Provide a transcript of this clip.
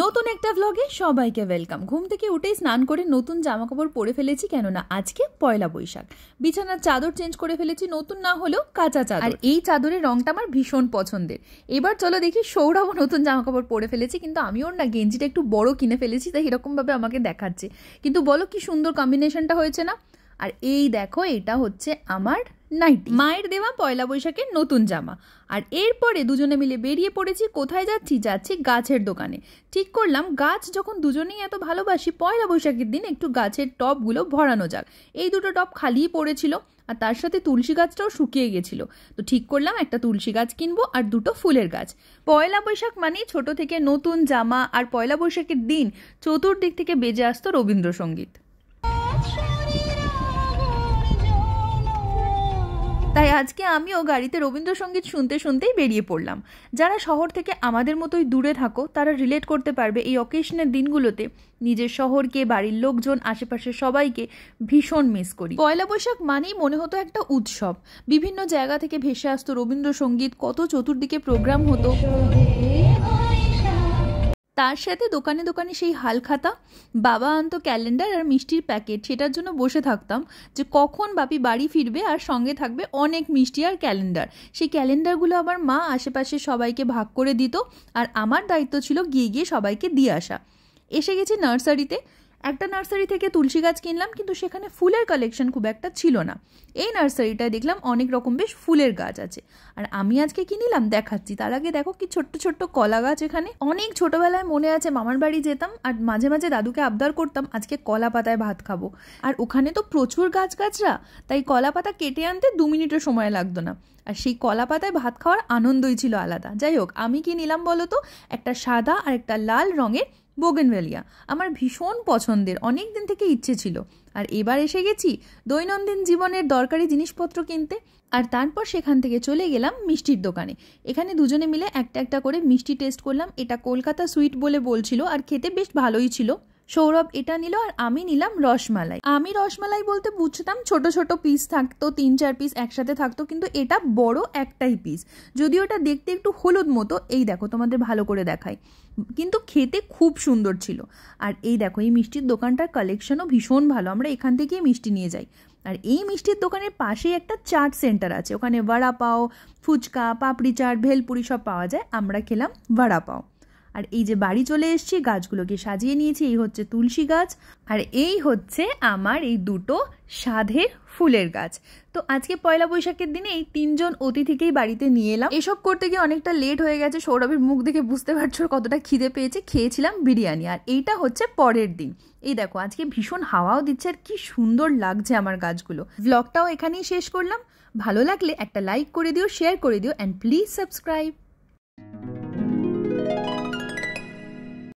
নতুন একটা ভ্লগে সবাইকে ওয়েলকাম ঘুম থেকে উঠেই স্নান করে নতুন জামা কাপড় পরে ফেলেছি কেননা আজকে পয়লা বৈশাখ বিছানার চাদর চেঞ্জ করে ফেলেছি নতুন না হলেও কাঁচা চাদর আর এই চাদরের রংটা আমার ভীষণ পছন্দের এবার চলো দেখি সৌরভ নতুন জামা কাপড় পরে ফেলেছি কিন্তু আমি ওর না গেঞ্জিটা একটু বড় কিনে ফেলেছি তাই এরকমভাবে আমাকে দেখাচ্ছে কিন্তু বলো কি সুন্দর কম্বিনেশনটা হয়েছে না আর এই দেখো এটা হচ্ছে আমার নাইটি মায়ের দেওয়া পয়লা বৈশাখের নতুন জামা আর এরপরে দুজনে মিলে বেরিয়ে পড়েছি কোথায় যাচ্ছি যাচ্ছি গাছের দোকানে ঠিক করলাম গাছ যখন দুজনেই এত ভালোবাসি পয়লা বৈশাখের দিন একটু গাছের টপগুলো ভরানো যাক এই দুটো টপ খালিই পড়েছিল আর তার সাথে তুলসী গাছটাও শুকিয়ে গেছিল তো ঠিক করলাম একটা তুলসী গাছ কিনবো আর দুটো ফুলের গাছ পয়লা বৈশাখ মানেই ছোট থেকে নতুন জামা আর পয়লা বৈশাখের দিন চতুর্দিক থেকে বেজে আসতো রবীন্দ্রসঙ্গীত তাই আজকে আমিও গাড়িতে রবীন্দ্রসঙ্গীত শুনতে শুনতেই বেরিয়ে পড়লাম যারা শহর থেকে আমাদের মতোই দূরে থাকো তারা রিলেট করতে পারবে এই অকেশনের দিনগুলোতে নিজের শহরকে বাড়ির লোকজন আশেপাশের সবাইকে ভীষণ মিস করি পয়লা বৈশাখ মানেই মনে হতো একটা উৎসব বিভিন্ন জায়গা থেকে ভেসে আসতো রবীন্দ্রসঙ্গীত কত চতুর্দিকে প্রোগ্রাম হতো তার সাথে দোকানে দোকানে সেই হাল খাতা বাবা আনতো ক্যালেন্ডার আর মিষ্টির প্যাকেট সেটার জন্য বসে থাকতাম যে কখন বাপি বাড়ি ফিরবে আর সঙ্গে থাকবে অনেক মিষ্টি আর ক্যালেন্ডার সেই ক্যালেন্ডারগুলো আবার মা আশেপাশে সবাইকে ভাগ করে দিত আর আমার দায়িত্ব ছিল গিয়ে গিয়ে সবাইকে দিয়ে আসা এসে গেছি নার্সারিতে একটা নার্সারি থেকে তুলসী গাছ কিনলাম কিন্তু সেখানে ফুলের কালেকশন খুব একটা ছিল না এই নার্সারিটায় দেখলাম অনেক রকম বেশ ফুলের গাছ আছে আর আমি আজকে কিনিলাম নিলাম দেখাচ্ছি তার আগে দেখো কি ছোট্ট ছোট্ট কলা গাছ এখানে অনেক ছোটবেলায় মনে আছে মামার বাড়ি যেতাম আর মাঝে মাঝে দাদুকে আবদার করতাম আজকে কলা পাতায় ভাত খাবো আর ওখানে তো প্রচুর গাছ গাছরা তাই কলা পাতা কেটে আনতে দু মিনিটও সময় লাগতো না আর সেই কলা পাতায় ভাত খাওয়ার আনন্দই ছিল আলাদা যাই হোক আমি কি নিলাম বলো তো একটা সাদা আর একটা লাল রঙের বোগেনভেলিয়া আমার ভীষণ পছন্দের অনেক দিন থেকে ইচ্ছে ছিল আর এবার এসে গেছি দৈনন্দিন জীবনের দরকারি জিনিসপত্র কিনতে আর তারপর সেখান থেকে চলে গেলাম মিষ্টির দোকানে এখানে দুজনে মিলে একটা একটা করে মিষ্টি টেস্ট করলাম এটা কলকাতা সুইট বলে বলছিল আর খেতে বেশ ভালোই ছিল সৌরভ এটা নিল আর আমি নিলাম রসমালাই আমি রসমালাই বলতে বুঝতাম ছোট ছোট পিস থাকতো তিন চার পিস একসাথে থাকতো কিন্তু এটা বড় একটাই পিস যদি ওটা দেখতে একটু হলুদ মতো এই দেখো তোমাদের ভালো করে দেখায় কিন্তু খেতে খুব সুন্দর ছিল আর এই দেখো এই মিষ্টির দোকানটার কালেকশনও ভীষণ ভালো আমরা এখান থেকেই মিষ্টি নিয়ে যাই আর এই মিষ্টির দোকানের পাশেই একটা চাট সেন্টার আছে ওখানে পাও ফুচকা পাপড়ি চাট ভেলপুরি সব পাওয়া যায় আমরা খেলাম পাও আর এই যে বাড়ি চলে এসছি গাছগুলোকে সাজিয়ে নিয়েছি এই হচ্ছে তুলসী গাছ আর এই হচ্ছে আমার এই দুটো সাধের ফুলের গাছ তো আজকে পয়লা বৈশাখের দিনে এই তিনজন অতিথিকেই বাড়িতে নিয়ে এলাম এসব করতে গিয়ে অনেকটা লেট হয়ে গেছে সৌরভের মুখ দেখে বুঝতে পারছো কতটা খিদে পেয়েছে খেয়েছিলাম বিরিয়ানি আর এইটা হচ্ছে পরের দিন এই দেখো আজকে ভীষণ হাওয়াও দিচ্ছে আর কি সুন্দর লাগছে আমার গাছগুলো ব্লগটাও এখানেই শেষ করলাম ভালো লাগলে একটা লাইক করে দিও শেয়ার করে দিও অ্যান্ড প্লিজ সাবস্ক্রাইব